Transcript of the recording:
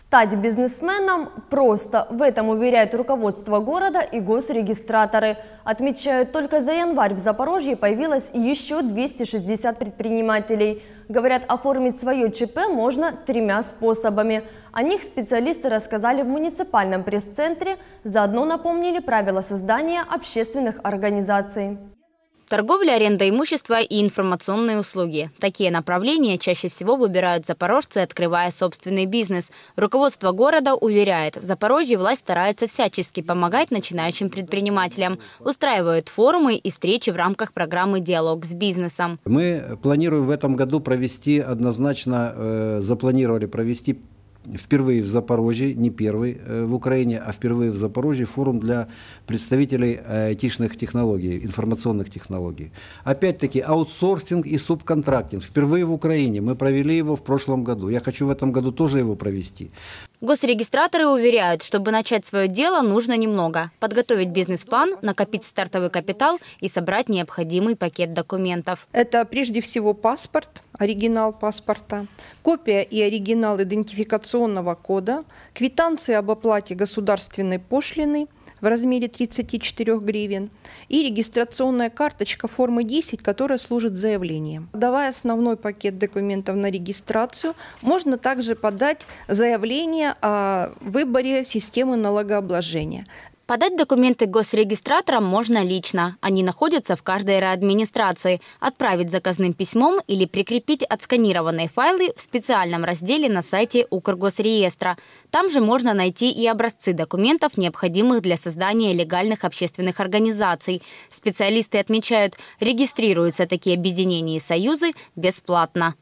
Стать бизнесменом просто. В этом уверяют руководство города и госрегистраторы. Отмечают, только за январь в Запорожье появилось еще 260 предпринимателей. Говорят, оформить свое ЧП можно тремя способами. О них специалисты рассказали в муниципальном пресс-центре. Заодно напомнили правила создания общественных организаций. Торговля, аренда имущества и информационные услуги. Такие направления чаще всего выбирают запорожцы, открывая собственный бизнес. Руководство города уверяет, в Запорожье власть старается всячески помогать начинающим предпринимателям, устраивают форумы и встречи в рамках программы «Диалог с бизнесом». Мы планируем в этом году провести однозначно, э, запланировали провести впервые в Запорожье, не первый э, в Украине, а впервые в Запорожье форум для представителей э, айтишных технологий, информационных технологий. Опять-таки, аутсорсинг и субконтрактинг. Впервые в Украине. Мы провели его в прошлом году. Я хочу в этом году тоже его провести. Госрегистраторы уверяют, чтобы начать свое дело нужно немного. Подготовить бизнес-план, накопить стартовый капитал и собрать необходимый пакет документов. Это прежде всего паспорт, оригинал паспорта, копия и оригинал идентификационного кода, квитанции об оплате государственной пошлины – в размере 34 гривен и регистрационная карточка формы 10, которая служит заявлением. Давая основной пакет документов на регистрацию, можно также подать заявление о выборе системы налогообложения. Подать документы госрегистраторам можно лично. Они находятся в каждой райадминистрации. Отправить заказным письмом или прикрепить отсканированные файлы в специальном разделе на сайте Укргосреестра. Там же можно найти и образцы документов, необходимых для создания легальных общественных организаций. Специалисты отмечают, регистрируются такие объединения и союзы бесплатно.